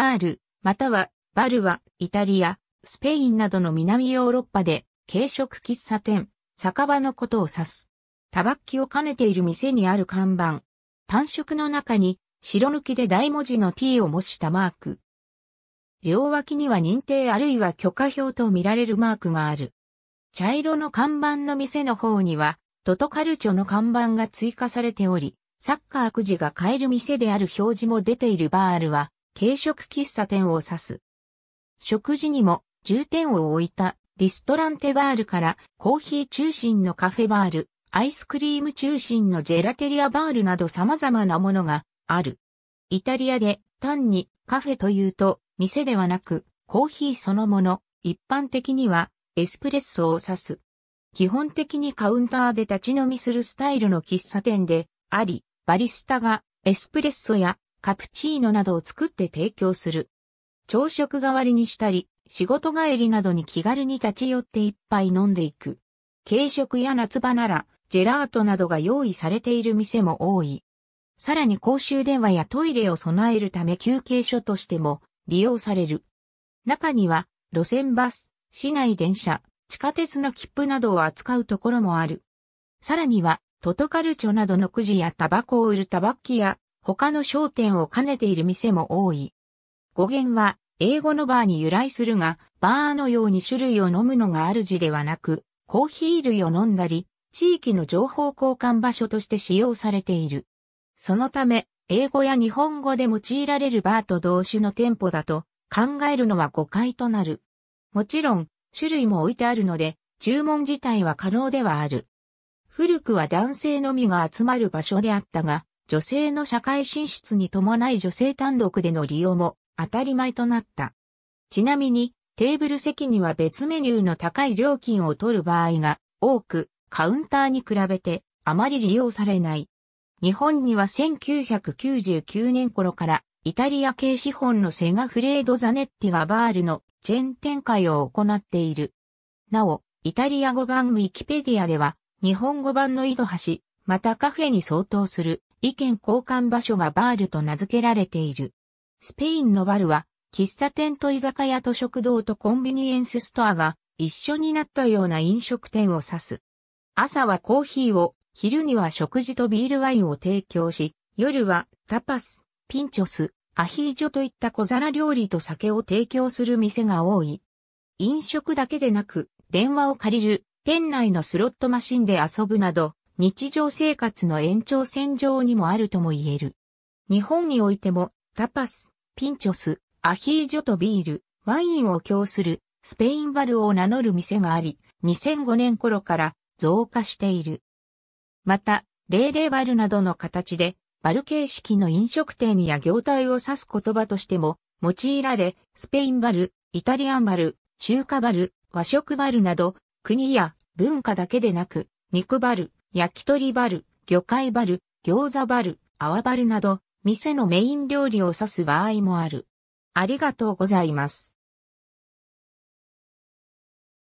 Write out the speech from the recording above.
バール、またはバルはイタリア、スペインなどの南ヨーロッパで軽食喫茶店、酒場のことを指す。タバッキを兼ねている店にある看板。単色の中に白抜きで大文字の t を模したマーク。両脇には認定あるいは許可表と見られるマークがある。茶色の看板の店の方には、トトカルチョの看板が追加されており、サッカーくじが買える店である表示も出ているバールは、軽食喫茶店を指す。食事にも重点を置いたリストランテバールからコーヒー中心のカフェバール、アイスクリーム中心のジェラテリアバールなど様々なものがある。イタリアで単にカフェというと店ではなくコーヒーそのもの、一般的にはエスプレッソを指す。基本的にカウンターで立ち飲みするスタイルの喫茶店であり、バリスタがエスプレッソやカプチーノなどを作って提供する。朝食代わりにしたり、仕事帰りなどに気軽に立ち寄って一杯飲んでいく。軽食や夏場なら、ジェラートなどが用意されている店も多い。さらに公衆電話やトイレを備えるため休憩所としても利用される。中には、路線バス、市内電車、地下鉄の切符などを扱うところもある。さらには、トトカルチョなどのくじやタバコを売るタバッキや、他の商店を兼ねている店も多い。語源は英語のバーに由来するが、バーのように種類を飲むのが主ではなく、コーヒー類を飲んだり、地域の情報交換場所として使用されている。そのため、英語や日本語で用いられるバーと同種の店舗だと考えるのは誤解となる。もちろん、種類も置いてあるので、注文自体は可能ではある。古くは男性のみが集まる場所であったが、女性の社会進出に伴い女性単独での利用も当たり前となった。ちなみに、テーブル席には別メニューの高い料金を取る場合が多く、カウンターに比べてあまり利用されない。日本には1999年頃からイタリア系資本のセガフレード・ザネッティがバールのチェーン展開を行っている。なお、イタリア語版ウィキペディアでは日本語版の井戸橋、またカフェに相当する意見交換場所がバールと名付けられている。スペインのバルは、喫茶店と居酒屋と食堂とコンビニエンスストアが一緒になったような飲食店を指す。朝はコーヒーを、昼には食事とビールワインを提供し、夜はタパス、ピンチョス、アヒージョといった小皿料理と酒を提供する店が多い。飲食だけでなく、電話を借りる、店内のスロットマシンで遊ぶなど、日常生活の延長線上にもあるとも言える。日本においても、タパス、ピンチョス、アヒージョとビール、ワインを供するスペインバルを名乗る店があり、2005年頃から増加している。また、レーレーバルなどの形で、バル形式の飲食店や業態を指す言葉としても用いられ、スペインバル、イタリアンバル、中華バル、和食バルなど、国や文化だけでなく、肉バル、焼き鳥バル、魚介バル、餃子バル、泡バルなど、店のメイン料理を指す場合もある。ありがとうございます。